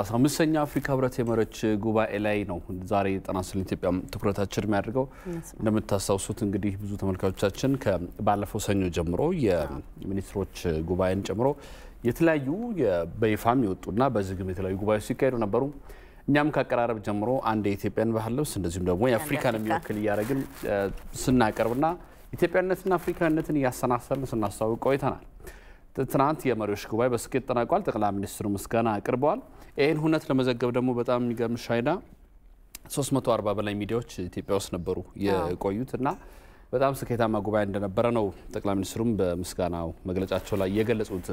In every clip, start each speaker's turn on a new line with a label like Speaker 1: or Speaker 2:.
Speaker 1: 35ኛ አፍሪካ ህብረት የመሪዎች ጉባኤ ላይ ነው ዛሬ ጤና ይስጥልኝ ኢትዮጵያ ትኩረታችን የሚያደርገው። እንደምታስታውሱት እንግዲህ ብዙ ተመልካቾቻችን ባለፈው ሰኞ ጀምሮ የሚኒስትሮች ጉባኤን ጨምሮ የተለያዩ በይፋም የወጡና በዝግም የተለያዩ ጉባኤዎች ሲካሄዱ ነበሩ። እኛም ከአቀራረብ ጀምሮ አንድ የኢትዮጵያን ባህል ልብስ እንደዚሁም ደግሞ የአፍሪካን የሚወክል እያደረግን ስናቀርብና ኢትዮጵያነትና አፍሪካነትን እያሰናሰልን ስናስተዋውቅ ቆይተናል። ትናንት የመሪዎች ጉባኤ በስኬት ተጠናቋል። ጠቅላይ ሚኒስትሩ ምስጋና አቅርበዋል። ይህን ሁነት ለመዘገብ ደግሞ በጣም የሚገርም ሻይና 340 በላይ ሚዲያዎች ኢትዮጵያ ውስጥ ነበሩ የቆዩት እና በጣም ስኬታማ ጉባኤ እንደነበረ ነው ጠቅላይ ሚኒስትሩም በምስጋናው መግለጫቸው ላይ የገለጹት።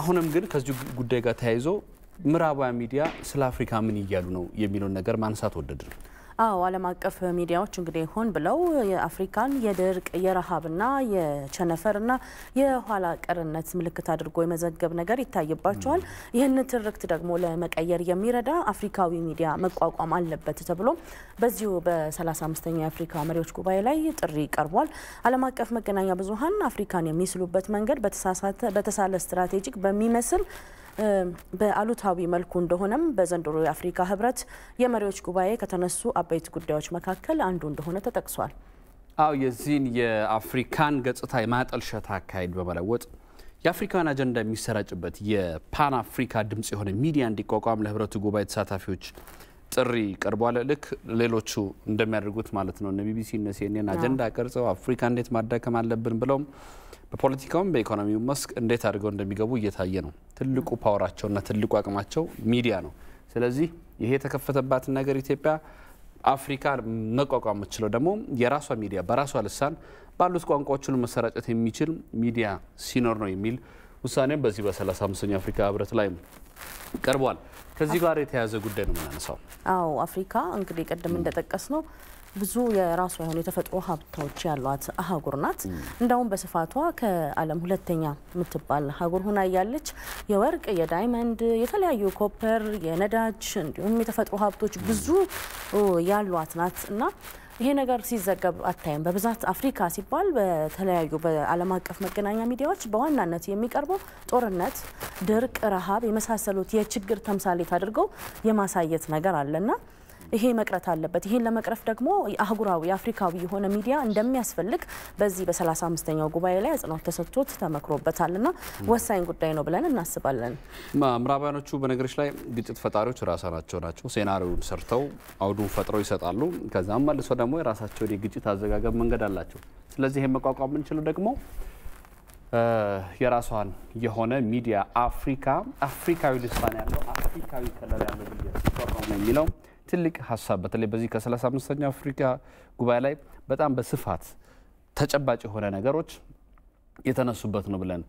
Speaker 1: አሁንም ግን ከዚ ጉዳይ ጋር ተያይዞ ምዕራባውያን ሚዲያ ስለ አፍሪካ ምን እያሉ ነው የሚለውን ነገር ማንሳት ወደድ
Speaker 2: አዎ ዓለም አቀፍ ሚዲያዎች እንግዲህ ሆን ብለው የአፍሪካን የድርቅ የረሃብና የቸነፈርና የኋላ ቀርነት ምልክት አድርጎ የመዘገብ ነገር ይታይባቸዋል። ይህን ትርክት ደግሞ ለመቀየር የሚረዳ አፍሪካዊ ሚዲያ መቋቋም አለበት ተብሎ በዚሁ በ35ኛው የአፍሪካ መሪዎች ጉባኤ ላይ ጥሪ ቀርቧል። ዓለም አቀፍ መገናኛ ብዙሀን አፍሪካን የሚስሉበት መንገድ በተሳለ ስትራቴጂክ በሚመስል በአሉታዊ መልኩ እንደሆነም በዘንድሮ የአፍሪካ ህብረት የመሪዎች ጉባኤ ከተነሱ አበይት ጉዳዮች መካከል አንዱ እንደሆነ ተጠቅሷል።
Speaker 1: አው የዚህን የአፍሪካን ገጽታ የማጠልሸት አካሄድ በመለወጥ የአፍሪካን አጀንዳ የሚሰራጭበት የፓን አፍሪካ ድምጽ የሆነ ሚዲያ እንዲቋቋም ለህብረቱ ጉባኤ ተሳታፊዎች ጥሪ ቀርቧል። ልክ ሌሎቹ እንደሚያደርጉት ማለት ነው። እነ ቢቢሲ እነ ሲኤንኤን አጀንዳ ቀርጸው አፍሪካ እንዴት ማዳከም አለብን ብለውም በፖለቲካውም በኢኮኖሚው መስክ እንዴት አድርገው እንደሚገቡ እየታየ ነው። ትልቁ ፓወራቸውና ትልቁ አቅማቸው ሚዲያ ነው። ስለዚህ ይሄ የተከፈተባትን ነገር ኢትዮጵያ አፍሪካ መቋቋም የምችለው ደግሞ የራሷ ሚዲያ በራሷ ልሳን ባሉት ቋንቋዎች መሰራጨት የሚችል ሚዲያ ሲኖር ነው የሚል ውሳኔም በዚህ በ35ኛው አፍሪካ ህብረት ላይ ቀርቧል። ከዚህ ጋር የተያያዘ ጉዳይ ነው የምናነሳው።
Speaker 2: አዎ አፍሪካ እንግዲህ ቅድም እንደጠቀስ ነው ብዙ የራሷ የሆኑ የተፈጥሮ ሀብቶች ያሏት አህጉር ናት። እንደውም በስፋቷ ከዓለም ሁለተኛ የምትባል አህጉር ሆና እያለች የወርቅ፣ የዳይመንድ፣ የተለያዩ ኮፐር፣ የነዳጅ እንዲሁም የተፈጥሮ ሀብቶች ብዙ ያሏት ናት እና ይሄ ነገር ሲዘገብ አታይም። በብዛት አፍሪካ ሲባል በተለያዩ በዓለም አቀፍ መገናኛ ሚዲያዎች በዋናነት የሚቀርበው ጦርነት፣ ድርቅ፣ ረሃብ የመሳሰሉት የችግር ተምሳሌት አድርገው የማሳየት ነገር አለና ይሄ መቅረት አለበት። ይሄን ለመቅረፍ ደግሞ አህጉራዊ አፍሪካዊ የሆነ ሚዲያ እንደሚያስፈልግ በዚህ በ35ኛው ጉባኤ ላይ አጽንኦት ተሰጥቶት ተመክሮበታል ተመክሮበታልና ወሳኝ ጉዳይ ነው ብለን እናስባለን።
Speaker 1: ምዕራባውያኖቹ በነገሮች ላይ ግጭት ፈጣሪዎች ራሳቸው ናቸው። ሴናሪውን ሰርተው አውዱን ፈጥረው ይሰጣሉ። ከዛም መልሶ ደግሞ የራሳቸውን የግጭት አዘጋገብ መንገድ አላቸው። ስለዚህ ይህን መቋቋም የምንችለው ደግሞ የራሷን የሆነ ሚዲያ አፍሪካ አፍሪካዊ ልሳን ያለው አፍሪካዊ ከለር ያለው ሚዲያ ሲቋቋም ነው የሚለው ትልቅ ሀሳብ በተለይ በዚህ ከ35ኛው አፍሪካ ጉባኤ ላይ በጣም በስፋት ተጨባጭ የሆነ ነገሮች የተነሱበት ነው ብለን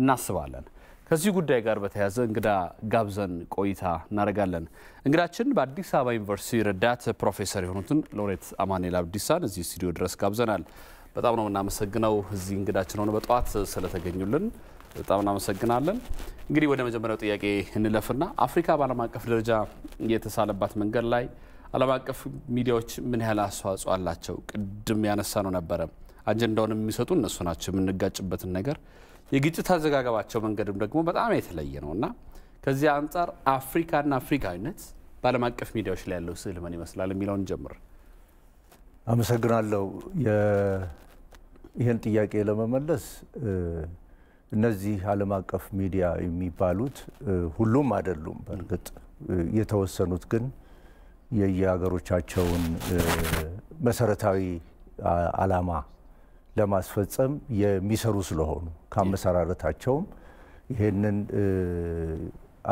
Speaker 1: እናስባለን። ከዚህ ጉዳይ ጋር በተያያዘ እንግዳ ጋብዘን ቆይታ እናደርጋለን። እንግዳችን በአዲስ አበባ ዩኒቨርሲቲ ረዳት ፕሮፌሰር የሆኑትን ሎሬት አማኑኤል አብዲሳን እዚህ ስቱዲዮ ድረስ ጋብዘናል። በጣም ነው የምናመሰግነው እዚህ እንግዳችን ሆነ በጠዋት ስለተገኙልን። በጣም እናመሰግናለን። እንግዲህ ወደ መጀመሪያው ጥያቄ እንለፍና አፍሪካ በዓለም አቀፍ ደረጃ የተሳለባት መንገድ ላይ ዓለም አቀፍ ሚዲያዎች ምን ያህል አስተዋጽኦ አላቸው? ቅድም ያነሳ ነው ነበረ አጀንዳውን የሚሰጡ እነሱ ናቸው። የምንጋጭበትን ነገር የግጭት አዘጋገባቸው መንገድም ደግሞ በጣም የተለየ ነው እና ከዚህ አንጻር አፍሪካና አፍሪካዊነት በዓለም አቀፍ ሚዲያዎች ላይ ያለው ስዕል ምን ይመስላል የሚለውን ጀምር።
Speaker 3: አመሰግናለሁ። ይህን ጥያቄ ለመመለስ እነዚህ ዓለም አቀፍ ሚዲያ የሚባሉት ሁሉም አይደሉም። በእርግጥ የተወሰኑት ግን የየሀገሮቻቸውን መሰረታዊ ዓላማ ለማስፈጸም የሚሰሩ ስለሆኑ ከአመሰራረታቸውም ይህንን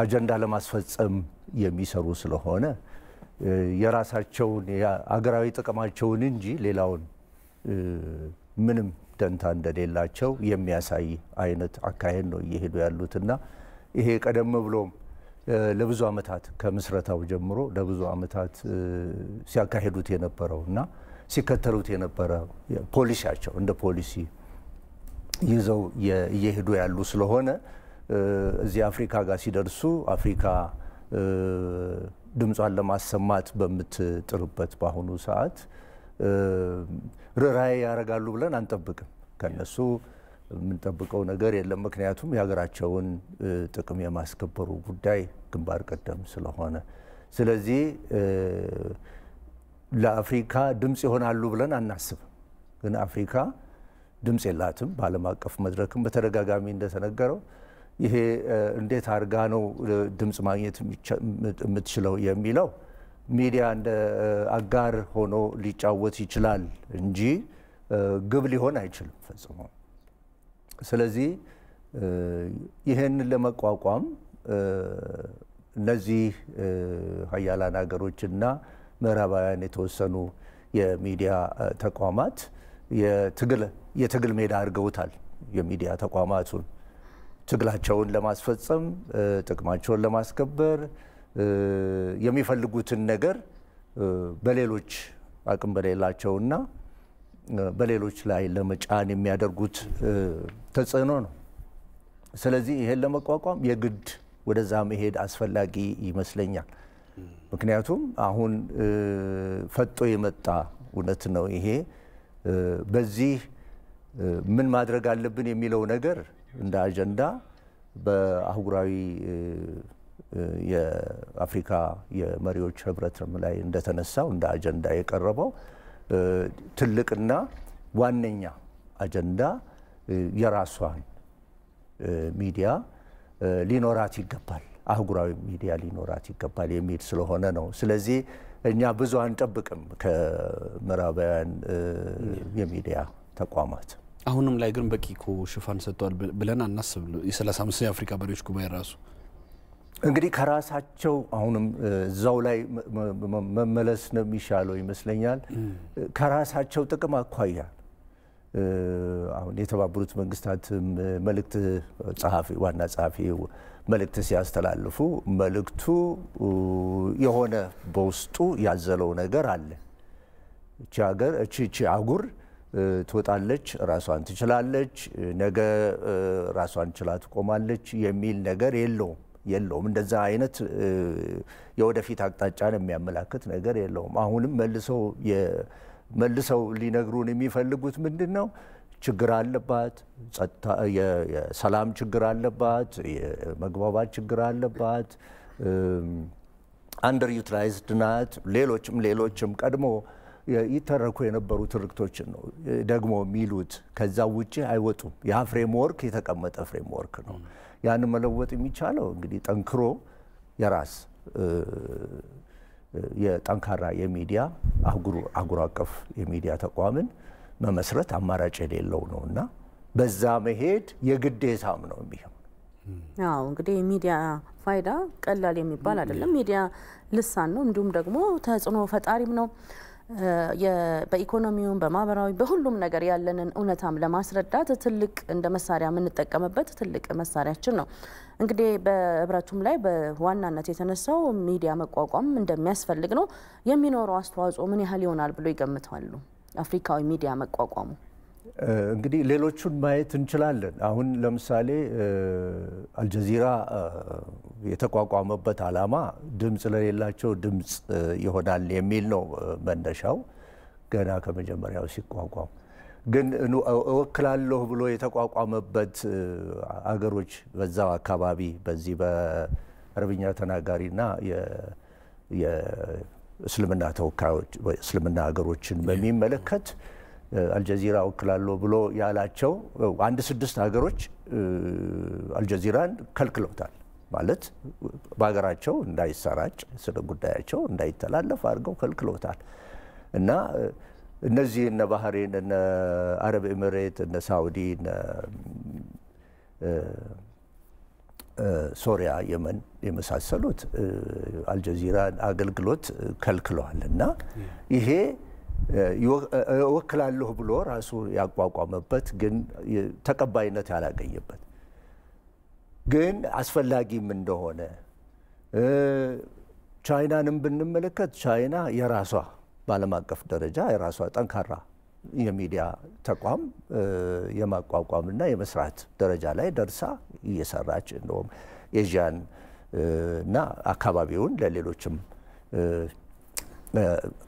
Speaker 3: አጀንዳ ለማስፈጸም የሚሰሩ ስለሆነ የራሳቸውን አገራዊ ጥቅማቸውን እንጂ ሌላውን ምንም ደንታ እንደሌላቸው የሚያሳይ አይነት አካሄድ ነው እየሄዱ ያሉትና ይሄ ቀደም ብሎም ለብዙ ዓመታት ከምስረታው ጀምሮ ለብዙ ዓመታት ሲያካሄዱት የነበረው እና ሲከተሉት የነበረ ፖሊሲያቸው እንደ ፖሊሲ ይዘው እየሄዱ ያሉ ስለሆነ እዚህ አፍሪካ ጋር ሲደርሱ አፍሪካ ድምጿን ለማሰማት በምትጥርበት በአሁኑ ሰዓት ርራይ ያደርጋሉ ብለን አንጠብቅም። ከነሱ የምንጠብቀው ነገር የለም። ምክንያቱም የሀገራቸውን ጥቅም የማስከበሩ ጉዳይ ግንባር ቀደም ስለሆነ፣ ስለዚህ ለአፍሪካ ድምፅ ይሆናሉ ብለን አናስብም። ግን አፍሪካ ድምፅ የላትም። በዓለም አቀፍ መድረክም በተደጋጋሚ እንደተነገረው ይሄ እንዴት አድርጋ ነው ድምፅ ማግኘት የምትችለው የሚለው ሚዲያ እንደ አጋር ሆኖ ሊጫወት ይችላል እንጂ ግብ ሊሆን አይችልም ፈጽሞ። ስለዚህ ይህንን ለመቋቋም እነዚህ ሀያላን ሀገሮችና ምዕራባውያን የተወሰኑ የሚዲያ ተቋማት የትግል ሜዳ አድርገውታል። የሚዲያ ተቋማቱን ትግላቸውን ለማስፈጸም ጥቅማቸውን ለማስከበር የሚፈልጉትን ነገር በሌሎች አቅም በሌላቸውና በሌሎች ላይ ለመጫን የሚያደርጉት ተጽዕኖ ነው። ስለዚህ ይሄን ለመቋቋም የግድ ወደዛ መሄድ አስፈላጊ ይመስለኛል። ምክንያቱም አሁን ፈጦ የመጣ እውነት ነው ይሄ። በዚህ ምን ማድረግ አለብን የሚለው ነገር እንደ አጀንዳ በአህጉራዊ የአፍሪካ የመሪዎች ህብረትም ላይ እንደተነሳው እንደ አጀንዳ የቀረበው ትልቅና ዋነኛ አጀንዳ የራሷን ሚዲያ ሊኖራት ይገባል፣ አህጉራዊ ሚዲያ ሊኖራት ይገባል የሚል ስለሆነ ነው። ስለዚህ እኛ ብዙ አንጠብቅም ከምዕራባውያን የሚዲያ ተቋማት።
Speaker 1: አሁንም ላይ ግን በቂ እኮ ሽፋን ሰጥተዋል ብለን አናስብ። የ35 የአፍሪካ መሪዎች ጉባኤ ራሱ እንግዲህ ከራሳቸው አሁንም
Speaker 3: እዛው ላይ መመለስ ነው የሚሻለው ይመስለኛል። ከራሳቸው ጥቅም አኳያ አሁን የተባበሩት መንግስታት መልእክት ጸሐፊ ዋና ጸሐፊ መልእክት ሲያስተላልፉ መልእክቱ የሆነ በውስጡ ያዘለው ነገር አለ። እቺ ሀገር እቺ አጉር ትወጣለች፣ ራሷን ትችላለች፣ ነገ ራሷን ችላ ትቆማለች የሚል ነገር የለውም። የለውም። እንደዛ አይነት የወደፊት አቅጣጫን የሚያመላክት ነገር የለውም። አሁንም መልሰው መልሰው ሊነግሩን የሚፈልጉት ምንድን ነው? ችግር አለባት፣ የሰላም ችግር አለባት፣ የመግባባት ችግር አለባት፣ አንደር ዩቲላይዝድ ናት፣ ሌሎችም ሌሎችም ቀድሞ ይተረኩ የነበሩ ትርክቶችን ነው ደግሞ የሚሉት። ከዛ ውጭ አይወጡም። ያ ፍሬምወርክ የተቀመጠ ፍሬምወርክ ነው። ያን መለወጥ የሚቻለው እንግዲህ ጠንክሮ የራስ የጠንካራ የሚዲያ አህጉር አቀፍ የሚዲያ ተቋምን መመስረት አማራጭ የሌለው ነው እና በዛ መሄድ የግዴታም ነው የሚሆን።
Speaker 2: አዎ እንግዲህ የሚዲያ ፋይዳ ቀላል የሚባል አይደለም። ሚዲያ ልሳን ነው፣ እንዲሁም ደግሞ ተጽዕኖ ፈጣሪም ነው። በኢኮኖሚውም በማህበራዊ በሁሉም ነገር ያለንን እውነታም ለማስረዳት ትልቅ እንደ መሳሪያ የምንጠቀምበት ትልቅ መሳሪያችን ነው። እንግዲህ በህብረቱም ላይ በዋናነት የተነሳው ሚዲያ መቋቋም እንደሚያስፈልግ ነው። የሚኖረው አስተዋጽኦ ምን ያህል ይሆናል ብሎ ይገምታሉ? አፍሪካዊ ሚዲያ መቋቋሙ
Speaker 3: እንግዲህ ሌሎቹን ማየት እንችላለን። አሁን ለምሳሌ አልጀዚራ የተቋቋመበት ዓላማ ድምፅ ለሌላቸው ድምፅ ይሆናል የሚል ነው መነሻው ገና ከመጀመሪያው ሲቋቋም። ግን እወክላለሁ ብሎ የተቋቋመበት አገሮች በዛው አካባቢ በዚህ በአረብኛ ተናጋሪና የእስልምና ተወካዮች እስልምና ሀገሮችን በሚመለከት አልጀዚራ ወክላለሁ ብሎ ያላቸው አንድ ስድስት ሀገሮች አልጀዚራን ከልክለውታል። ማለት በሀገራቸው እንዳይሰራጭ ስለ ጉዳያቸው እንዳይተላለፍ አድርገው ከልክለውታል እና እነዚህ እነ ባህሬን፣ እነ አረብ ኤምሬት፣ እነ ሳውዲ፣ እነ ሶሪያ፣ የመን የመሳሰሉት አልጀዚራን አገልግሎት ከልክለዋል እና ይሄ እወክላለሁ ብሎ ራሱ ያቋቋመበት ግን ተቀባይነት ያላገኘበት ግን አስፈላጊም እንደሆነ ቻይናንም ብንመለከት ቻይና የራሷ በዓለም አቀፍ ደረጃ የራሷ ጠንካራ የሚዲያ ተቋም የማቋቋምና የመስራት ደረጃ ላይ ደርሳ እየሰራች እንደውም ኤዥያን እና አካባቢውን ለሌሎችም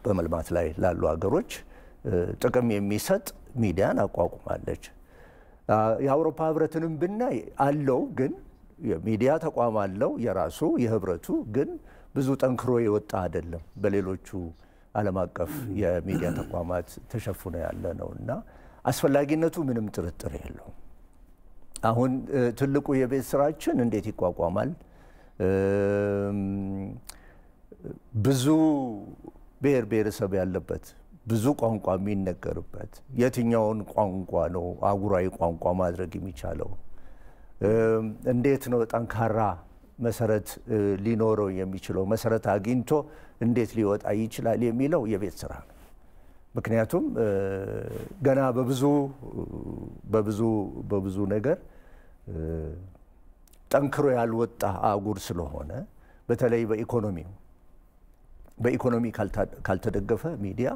Speaker 3: በመልማት ላይ ላሉ ሀገሮች ጥቅም የሚሰጥ ሚዲያን አቋቁማለች። የአውሮፓ ህብረትንም ብናይ አለው፣ ግን የሚዲያ ተቋም አለው የራሱ የህብረቱ ግን ብዙ ጠንክሮ የወጣ አይደለም። በሌሎቹ ዓለም አቀፍ የሚዲያ ተቋማት ተሸፍኖ ያለ ነው እና አስፈላጊነቱ ምንም ጥርጥር የለውም። አሁን ትልቁ የቤት ስራችን እንዴት ይቋቋማል ብዙ ብሔር ብሔረሰብ ያለበት ብዙ ቋንቋ የሚነገርበት የትኛውን ቋንቋ ነው አጉራዊ ቋንቋ ማድረግ የሚቻለው? እንዴት ነው ጠንካራ መሰረት ሊኖረው የሚችለው? መሰረት አግኝቶ እንዴት ሊወጣ ይችላል የሚለው የቤት ስራ ነው። ምክንያቱም ገና በብዙ በብዙ በብዙ ነገር ጠንክሮ ያልወጣ አህጉር ስለሆነ በተለይ በኢኮኖሚው በኢኮኖሚ ካልተደገፈ ሚዲያ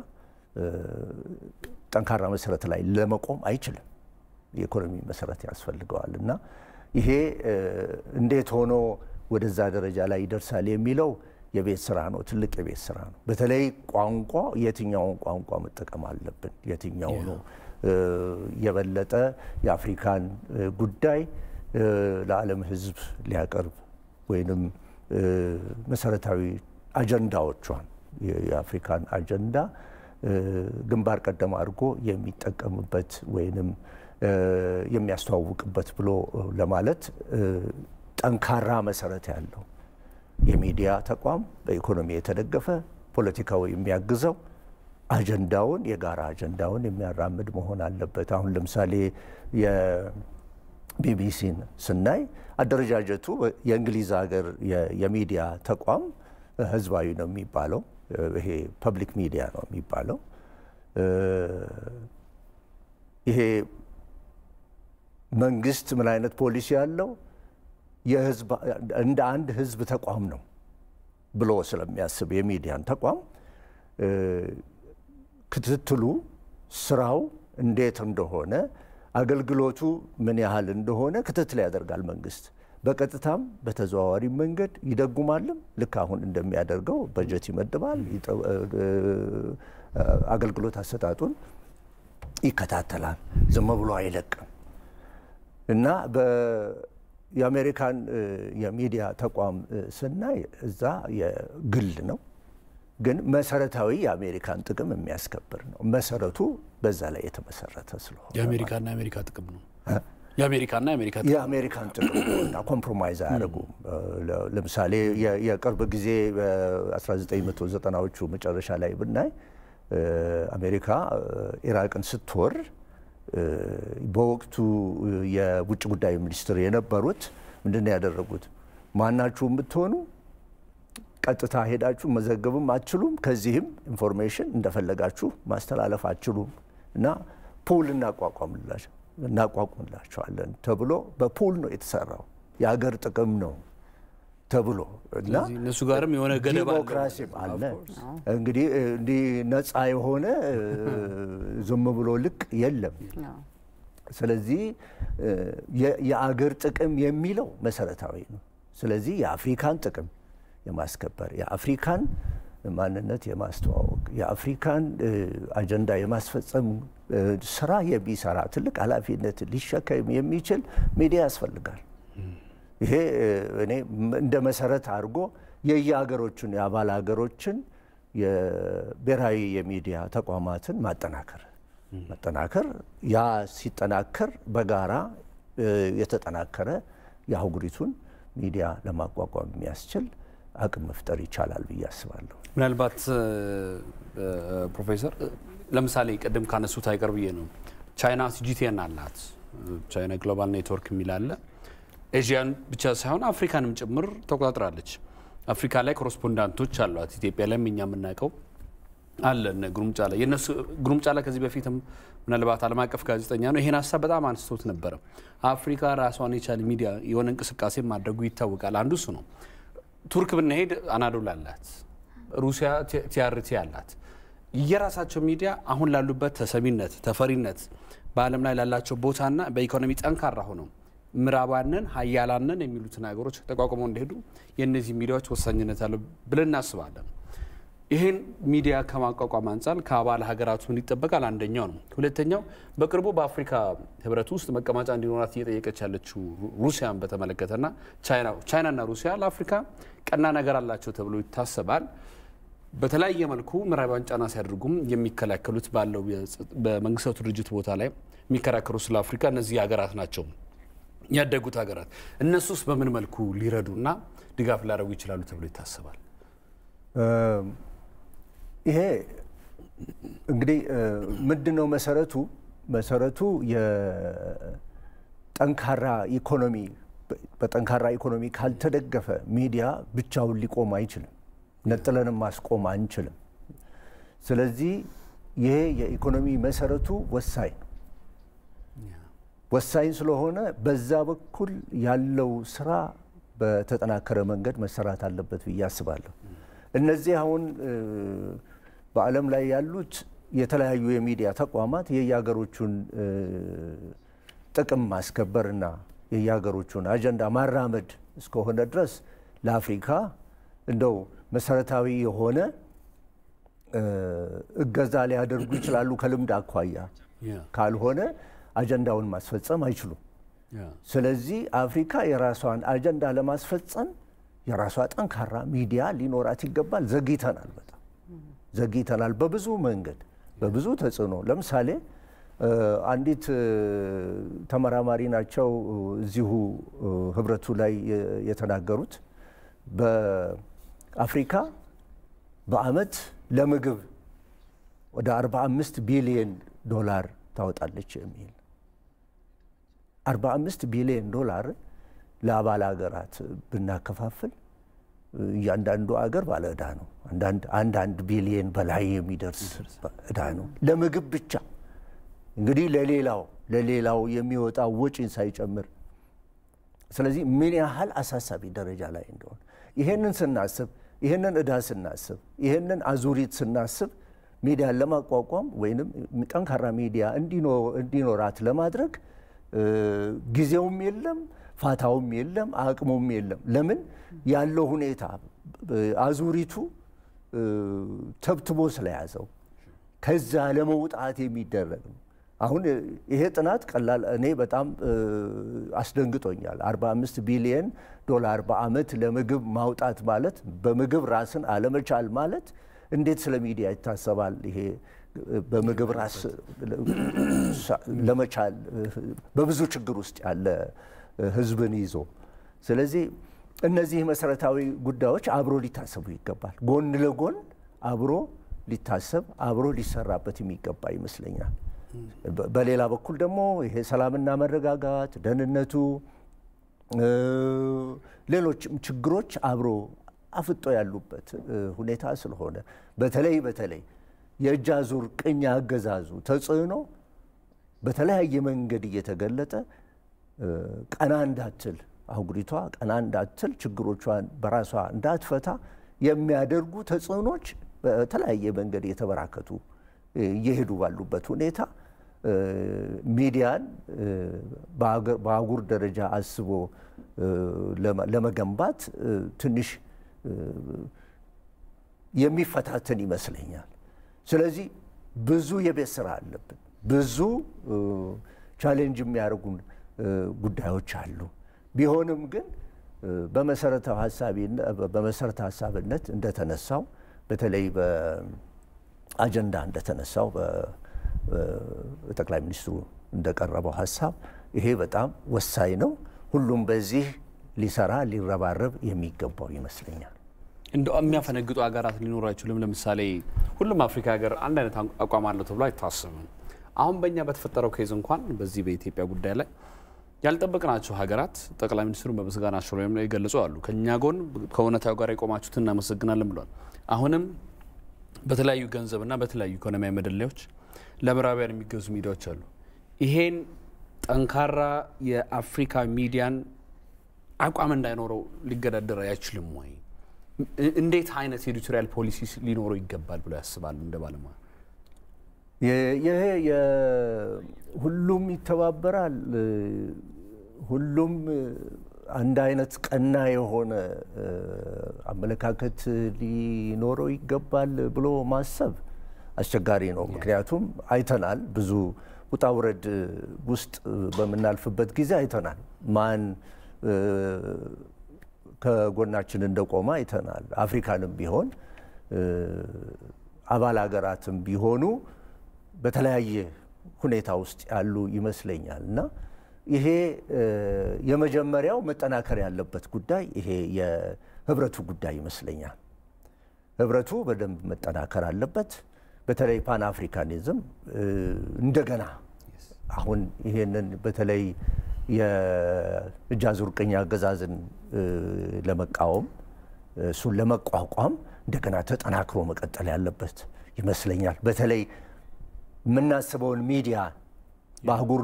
Speaker 3: ጠንካራ መሰረት ላይ ለመቆም አይችልም። የኢኮኖሚ መሰረት ያስፈልገዋል እና ይሄ እንዴት ሆኖ ወደዛ ደረጃ ላይ ይደርሳል የሚለው የቤት ስራ ነው። ትልቅ የቤት ስራ ነው። በተለይ ቋንቋ፣ የትኛውን ቋንቋ መጠቀም አለብን? የትኛው ነው የበለጠ የአፍሪካን ጉዳይ ለዓለም ሕዝብ ሊያቀርብ ወይንም መሰረታዊ አጀንዳዎቿን የአፍሪካን አጀንዳ ግንባር ቀደም አድርጎ የሚጠቀምበት ወይንም የሚያስተዋውቅበት ብሎ ለማለት ጠንካራ መሰረት ያለው የሚዲያ ተቋም በኢኮኖሚ የተደገፈ ፖለቲካዊ የሚያግዘው አጀንዳውን የጋራ አጀንዳውን የሚያራምድ መሆን አለበት። አሁን ለምሳሌ የቢቢሲን ስናይ አደረጃጀቱ የእንግሊዝ ሀገር የሚዲያ ተቋም ህዝባዊ ነው የሚባለው፣ ይሄ ፐብሊክ ሚዲያ ነው የሚባለው። ይሄ መንግስት ምን አይነት ፖሊሲ ያለው እንደ አንድ ህዝብ ተቋም ነው ብሎ ስለሚያስብ የሚዲያን ተቋም ክትትሉ ስራው እንዴት እንደሆነ አገልግሎቱ ምን ያህል እንደሆነ ክትትል ያደርጋል መንግስት። በቀጥታም በተዘዋዋሪ መንገድ ይደጉማልም። ልክ አሁን እንደሚያደርገው በጀት ይመድባል፣ አገልግሎት አሰጣጡን ይከታተላል፣ ዝም ብሎ አይለቅም እና የአሜሪካን የሚዲያ ተቋም ስናይ እዛ የግል ነው፣ ግን መሰረታዊ የአሜሪካን ጥቅም የሚያስከብር ነው። መሰረቱ በዛ ላይ የተመሰረተ ስለሆነ
Speaker 1: የአሜሪካና የአሜሪካ ጥቅም ነው የአሜሪካና የአሜሪካ
Speaker 3: የአሜሪካን ጥቅምና ኮምፕሮማይዝ አያደርጉም። ለምሳሌ የቅርብ ጊዜ 1990ዎቹ መጨረሻ ላይ ብናይ አሜሪካ ኢራቅን ስትወር በወቅቱ የውጭ ጉዳይ ሚኒስትር የነበሩት ምንድን ያደረጉት ማናችሁ የምትሆኑ ቀጥታ ሄዳችሁ መዘገብም አትችሉም፣ ከዚህም ኢንፎርሜሽን እንደፈለጋችሁ ማስተላለፍ አትችሉም እና ፑል እናቋቋምላቸው እናቋቁምላቸዋለን ተብሎ በፑል ነው የተሰራው። የሀገር ጥቅም ነው ተብሎ እና እነሱ ጋርም የሆነ ገደብ አለ። እንግዲህ እንዲህ ነፃ የሆነ ዝም ብሎ ልቅ የለም። ስለዚህ የአገር ጥቅም የሚለው መሰረታዊ ነው። ስለዚህ የአፍሪካን ጥቅም የማስከበር የአፍሪካን ማንነት የማስተዋወቅ የአፍሪካን አጀንዳ የማስፈጸም ስራ የሚሰራ ትልቅ ኃላፊነት ሊሸከም የሚችል ሚዲያ ያስፈልጋል። ይሄ እኔ እንደ መሰረት አድርጎ የየሀገሮችን የአባል ሀገሮችን የብሔራዊ የሚዲያ ተቋማትን ማጠናከር መጠናከር ያ ሲጠናከር በጋራ የተጠናከረ የአህጉሪቱን ሚዲያ ለማቋቋም የሚያስችል አቅም መፍጠር ይቻላል ብዬ አስባለሁ።
Speaker 1: ምናልባት ፕሮፌሰር ለምሳሌ ቅድም ካነሱት አይቀር ብዬ ነው ቻይና ሲጂቲኤን አላት። ቻይና ግሎባል ኔትወርክ የሚል አለ። ኤዥያን ብቻ ሳይሆን አፍሪካንም ጭምር ተቆጣጥራለች። አፍሪካ ላይ ኮረስፖንዳንቶች አሏት። ኢትዮጵያ ላይም እኛ የምናውቀው አለ እነ ጉሩምጫላ የእነሱ ጉሩምጫላ ከዚህ በፊትም ምናልባት ዓለም አቀፍ ጋዜጠኛ ነው ይሄን ሀሳብ በጣም አንስቶት ነበረ። አፍሪካ ራሷን የቻለ ሚዲያ የሆነ እንቅስቃሴ ማድረጉ ይታወቃል። አንዱ እሱ ነው። ቱርክ ብንሄድ አናዶል አላት፣ ሩሲያ ቲያርቲ አላት። የራሳቸው ሚዲያ አሁን ላሉበት ተሰሚነት፣ ተፈሪነት በዓለም ላይ ላላቸው ቦታና በኢኮኖሚ ጠንካራ ሆነው ምዕራባንን ሀያላንን የሚሉትን ሀገሮች ተቋቁመው እንደሄዱ የእነዚህ ሚዲያዎች ወሳኝነት አለው ብለን እናስባለን። ይህን ሚዲያ ከማቋቋም አንጻር ከአባል ሀገራቱ ምን ይጠበቃል? አንደኛው ነው። ሁለተኛው በቅርቡ በአፍሪካ ህብረት ውስጥ መቀመጫ እንዲኖራት እየጠየቀች ያለችው ሩሲያን በተመለከተና ቻይናና ሩሲያ ለአፍሪካ ቀና ነገር አላቸው ተብሎ ይታሰባል። በተለያየ መልኩ ምዕራባውያን ጫና ሲያደርጉም የሚከላከሉት ባለው በመንግስታቱ ድርጅት ቦታ ላይ የሚከራከሩ ስለ አፍሪካ እነዚህ ሀገራት ናቸው ያደጉት ሀገራት። እነሱስ በምን መልኩ ሊረዱና ድጋፍ ሊያደርጉ ይችላሉ ተብሎ ይታሰባል?
Speaker 3: ይሄ እንግዲህ ምንድን ነው መሰረቱ መሰረቱ የጠንካራ ኢኮኖሚ በጠንካራ ኢኮኖሚ ካልተደገፈ ሚዲያ ብቻውን ሊቆም አይችልም። ነጥለንም ማስቆም አንችልም። ስለዚህ ይሄ የኢኮኖሚ መሰረቱ ወሳኝ ነው። ወሳኝ ስለሆነ በዛ በኩል ያለው ስራ በተጠናከረ መንገድ መሰራት አለበት ብዬ አስባለሁ። እነዚህ አሁን በዓለም ላይ ያሉት የተለያዩ የሚዲያ ተቋማት የየሀገሮቹን ጥቅም ማስከበርና የየሀገሮቹን አጀንዳ ማራመድ እስከሆነ ድረስ ለአፍሪካ እንደው መሰረታዊ የሆነ እገዛ ሊያደርጉ ይችላሉ ከልምድ አኳያ። ካልሆነ አጀንዳውን ማስፈጸም አይችሉም። ስለዚህ አፍሪካ የራሷን አጀንዳ ለማስፈጸም የራሷ ጠንካራ ሚዲያ ሊኖራት ይገባል። ዘግይተናል፣ በጣም mm-hmm. ዘግይተናል። በብዙ መንገድ በብዙ ተጽዕኖ ለምሳሌ አንዲት ተመራማሪ ናቸው እዚሁ ህብረቱ ላይ የተናገሩት በአፍሪካ በአመት ለምግብ ወደ 45 ቢሊየን ዶላር ታወጣለች የሚል 45 ቢሊየን ዶላር ለአባል ሀገራት ብናከፋፍል እያንዳንዱ አገር ባለ እዳ ነው። አንዳንድ ቢሊየን በላይ የሚደርስ እዳ ነው ለምግብ ብቻ። እንግዲህ ለሌላው ለሌላው የሚወጣ ወጪን ሳይጨምር ስለዚህ ምን ያህል አሳሳቢ ደረጃ ላይ እንደሆነ ይሄንን ስናስብ ይሄንን እዳ ስናስብ ይሄንን አዙሪት ስናስብ ሚዲያን ለማቋቋም ወይም ጠንካራ ሚዲያ እንዲኖራት ለማድረግ ጊዜውም የለም፣ ፋታውም የለም፣ አቅሙም የለም። ለምን ያለው ሁኔታ አዙሪቱ ተብትቦ ስለያዘው ከዛ ለመውጣት የሚደረግ ነው። አሁን ይሄ ጥናት ቀላል እኔ በጣም አስደንግጦኛል። 45 ቢሊየን ዶላር በአመት ለምግብ ማውጣት ማለት በምግብ ራስን አለመቻል ማለት እንዴት ስለ ሚዲያ ይታሰባል? ይሄ በምግብ ራስ ለመቻል በብዙ ችግር ውስጥ ያለ ህዝብን ይዞ ስለዚህ እነዚህ መሰረታዊ ጉዳዮች አብሮ ሊታሰቡ ይገባል። ጎን ለጎን አብሮ ሊታሰብ አብሮ ሊሰራበት የሚገባ ይመስለኛል። በሌላ በኩል ደግሞ ይሄ ሰላምና መረጋጋት ደህንነቱ፣ ሌሎችም ችግሮች አብሮ አፍጦ ያሉበት ሁኔታ ስለሆነ በተለይ በተለይ የእጅ አዙር ቅኝ አገዛዙ ተጽዕኖ በተለያየ መንገድ እየተገለጠ ቀና እንዳትል አህጉሪቷ ቀና እንዳትል ችግሮቿን በራሷ እንዳትፈታ የሚያደርጉ ተጽዕኖች በተለያየ መንገድ እየተበራከቱ እየሄዱ ባሉበት ሁኔታ ሚዲያን በአህጉር ደረጃ አስቦ ለመገንባት ትንሽ የሚፈታትን ይመስለኛል። ስለዚህ ብዙ የቤት ስራ አለብን። ብዙ ቻሌንጅ የሚያደርጉን ጉዳዮች አሉ። ቢሆንም ግን በመሰረተ ሀሳብነት እንደተነሳው በተለይ በአጀንዳ እንደተነሳው ጠቅላይ ሚኒስትሩ እንደቀረበው ሀሳብ ይሄ በጣም ወሳኝ ነው። ሁሉም በዚህ ሊሰራ ሊረባረብ የሚገባው ይመስለኛል።
Speaker 1: እንደ የሚያፈነግጡ ሀገራት ሊኖሩ አይችሉም። ለምሳሌ ሁሉም አፍሪካ ሀገር አንድ አይነት አቋም አለው ተብሎ አይታሰብም። አሁን በእኛ በተፈጠረው ኬዝ እንኳን በዚህ በኢትዮጵያ ጉዳይ ላይ ያልጠበቅናቸው ሀገራት ጠቅላይ ሚኒስትሩን በምስጋናቸው ላይ የገለጹ አሉ። ከእኛ ጎን ከእውነታው ጋር የቆማችሁት እናመሰግናለን ብሏል። አሁንም በተለያዩ ገንዘብና በተለያዩ ኢኮኖሚያዊ መደለያዎች ለምዕራቢያን የሚገዙ ሚዲያዎች አሉ። ይሄን ጠንካራ የአፍሪካ ሚዲያን አቋም እንዳይኖረው ሊገዳደር አይችልም ወይ? እንዴት አይነት የኤዲቶሪያል ፖሊሲ ሊኖረው ይገባል ብሎ ያስባሉ እንደ ባለሙያ?
Speaker 3: ይሄ ሁሉም ይተባበራል። ሁሉም አንድ አይነት ቀና የሆነ አመለካከት ሊኖረው ይገባል ብሎ ማሰብ አስቸጋሪ ነው። ምክንያቱም አይተናል ብዙ ውጣ ውረድ ውስጥ በምናልፍበት ጊዜ አይተናል። ማን ከጎናችን እንደቆመ አይተናል። አፍሪካንም ቢሆን አባል ሀገራትም ቢሆኑ በተለያየ ሁኔታ ውስጥ ያሉ ይመስለኛል እና ይሄ የመጀመሪያው መጠናከር ያለበት ጉዳይ ይሄ የህብረቱ ጉዳይ ይመስለኛል። ህብረቱ በደንብ መጠናከር አለበት። በተለይ ፓን አፍሪካኒዝም እንደገና አሁን ይሄንን በተለይ የእጃዙር ቅኝ አገዛዝን ለመቃወም እሱን ለመቋቋም እንደገና ተጠናክሮ መቀጠል ያለበት ይመስለኛል። በተለይ የምናስበውን ሚዲያ በአህጉር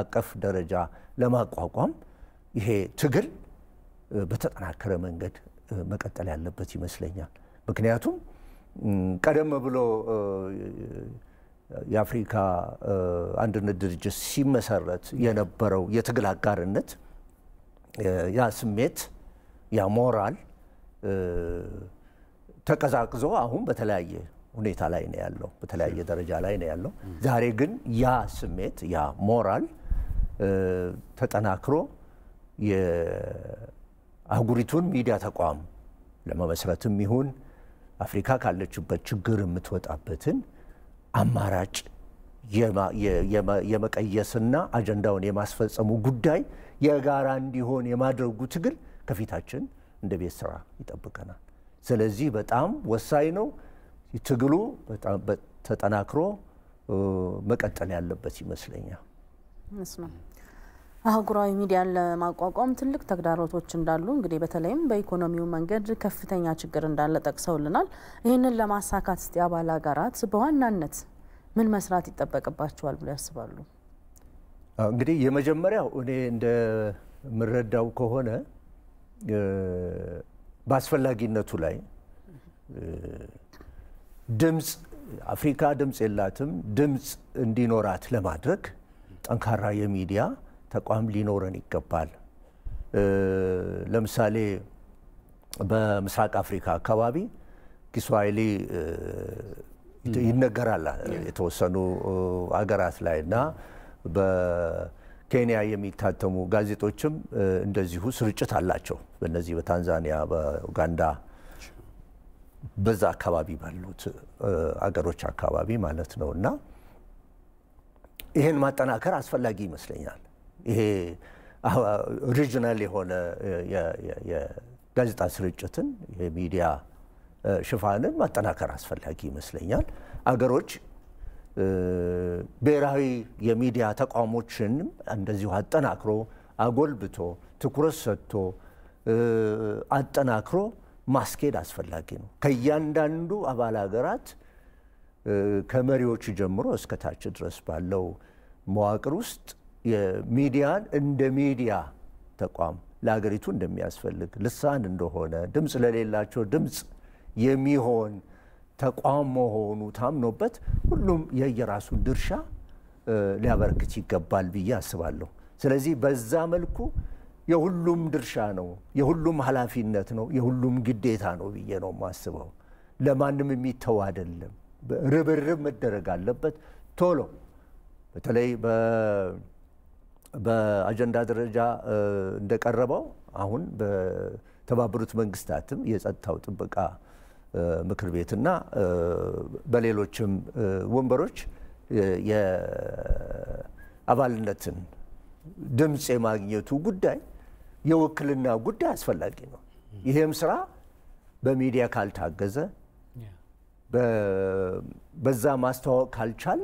Speaker 3: አቀፍ ደረጃ ለማቋቋም ይሄ ትግል በተጠናከረ መንገድ መቀጠል ያለበት ይመስለኛል። ምክንያቱም ቀደም ብሎ የአፍሪካ አንድነት ድርጅት ሲመሰረት የነበረው የትግል አጋርነት ያ ስሜት ያ ሞራል ተቀዛቅዞ አሁን በተለያየ ሁኔታ ላይ ነው ያለው፣ በተለያየ ደረጃ ላይ ነው ያለው። ዛሬ ግን ያ ስሜት ያ ሞራል ተጠናክሮ የአህጉሪቱን ሚዲያ ተቋም ለመመስረትም ይሁን አፍሪካ ካለችበት ችግር የምትወጣበትን አማራጭ የመቀየስና አጀንዳውን የማስፈጸሙ ጉዳይ የጋራ እንዲሆን የማድረጉ ትግል ከፊታችን እንደ ቤት ስራ ይጠብቀናል። ስለዚህ በጣም ወሳኝ ነው። ትግሉ በጣም ተጠናክሮ መቀጠል ያለበት ይመስለኛል።
Speaker 2: አህጉራዊ ሚዲያን ለማቋቋም ትልቅ ተግዳሮቶች እንዳሉ እንግዲህ በተለይም በኢኮኖሚው መንገድ ከፍተኛ ችግር እንዳለ ጠቅሰውልናል። ይህንን ለማሳካት እስቲ አባል ሀገራት በዋናነት ምን መስራት ይጠበቅባቸዋል ብሎ ያስባሉ?
Speaker 3: እንግዲህ የመጀመሪያው እኔ እንደምረዳው ከሆነ በአስፈላጊነቱ ላይ ድምፅ አፍሪካ ድምፅ የላትም፣ ድምፅ እንዲኖራት ለማድረግ ጠንካራ የሚዲያ ተቋም ሊኖረን ይገባል። ለምሳሌ በምስራቅ አፍሪካ አካባቢ ኪስዋሂሊ ይነገራል የተወሰኑ አገራት ላይ እና በኬንያ የሚታተሙ ጋዜጦችም እንደዚሁ ስርጭት አላቸው። በነዚህ በታንዛኒያ፣ በኡጋንዳ በዛ አካባቢ ባሉት አገሮች አካባቢ ማለት ነው እና ይህን ማጠናከር አስፈላጊ ይመስለኛል። ይሄ ኦሪጂናል የሆነ የጋዜጣ ስርጭትን የሚዲያ ሽፋንን ማጠናከር አስፈላጊ ይመስለኛል። አገሮች ብሔራዊ የሚዲያ ተቋሞችንም እንደዚሁ አጠናክሮ አጎልብቶ ትኩረት ሰጥቶ አጠናክሮ ማስኬድ አስፈላጊ ነው። ከእያንዳንዱ አባል ሀገራት ከመሪዎቹ ጀምሮ እስከ ታች ድረስ ባለው መዋቅር ውስጥ የሚዲያን እንደ ሚዲያ ተቋም ለሀገሪቱ እንደሚያስፈልግ ልሳን እንደሆነ ድምፅ ለሌላቸው ድምፅ የሚሆን ተቋም መሆኑ ታምኖበት ሁሉም የየራሱን ድርሻ ሊያበረክት ይገባል ብዬ አስባለሁ። ስለዚህ በዛ መልኩ የሁሉም ድርሻ ነው፣ የሁሉም ኃላፊነት ነው፣ የሁሉም ግዴታ ነው ብዬ ነው የማስበው። ለማንም የሚተው አይደለም። ርብርብ መደረግ አለበት። ቶሎ በተለይ በአጀንዳ ደረጃ እንደቀረበው አሁን በተባበሩት መንግስታትም የጸጥታው ጥበቃ ምክር ቤትና በሌሎችም ወንበሮች የአባልነትን ድምፅ የማግኘቱ ጉዳይ የውክልና ጉዳይ አስፈላጊ ነው። ይህም ስራ በሚዲያ ካልታገዘ በዛ ማስተዋወቅ ካልቻል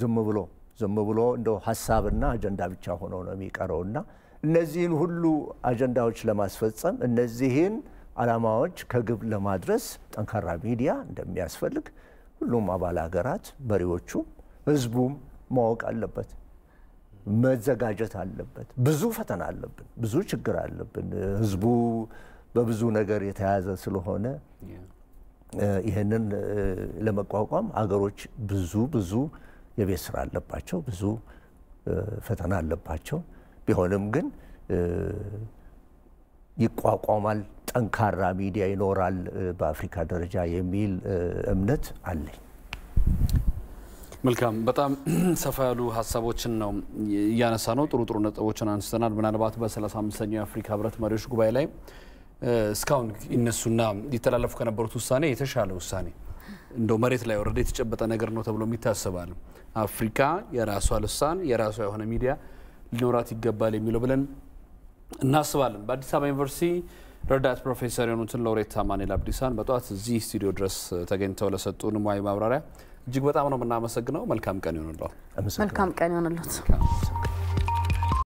Speaker 3: ዝም ብሎ ዝም ብሎ እንደ ሀሳብና አጀንዳ ብቻ ሆኖ ነው የሚቀረው እነዚህን ሁሉ አጀንዳዎች ለማስፈጸም እነዚህን አላማዎች ከግብ ለማድረስ ጠንካራ ሚዲያ እንደሚያስፈልግ ሁሉም አባል ሀገራት መሪዎቹም ህዝቡም ማወቅ አለበት፣ መዘጋጀት አለበት። ብዙ ፈተና አለብን፣ ብዙ ችግር አለብን። ህዝቡ በብዙ ነገር የተያዘ ስለሆነ ይህንን ለመቋቋም አገሮች ብዙ ብዙ የቤት ስራ አለባቸው፣ ብዙ ፈተና አለባቸው። ቢሆንም ግን ይቋቋማል፣ ጠንካራ ሚዲያ ይኖራል በአፍሪካ ደረጃ የሚል እምነት አለኝ።
Speaker 1: መልካም በጣም ሰፋ ያሉ ሀሳቦችን ነው እያነሳ ነው። ጥሩ ጥሩ ነጥቦችን አንስተናል። ምናልባት በ35ኛው የአፍሪካ ህብረት መሪዎች ጉባኤ ላይ እስካሁን ይነሱና ሊተላለፉ ከነበሩት ውሳኔ የተሻለ ውሳኔ እንደው መሬት ላይ ወረደ የተጨበጠ ነገር ነው ተብሎ የሚታሰባል። አፍሪካ የራሷ ልሳን የራሷ የሆነ ሚዲያ ሊኖራት ይገባል የሚለው ብለን እናስባለን። በአዲስ አበባ ዩኒቨርሲቲ ረዳት ፕሮፌሰር የሆኑትን ሎሬት ታማኔል አብዲሳን በጠዋት እዚህ ስቱዲዮ ድረስ ተገኝተው ለሰጡን ሙያዊ ማብራሪያ እጅግ በጣም ነው የምናመሰግነው። መልካም ቀን ይሆንልዎት።
Speaker 2: መልካም ቀን ይሆንለት።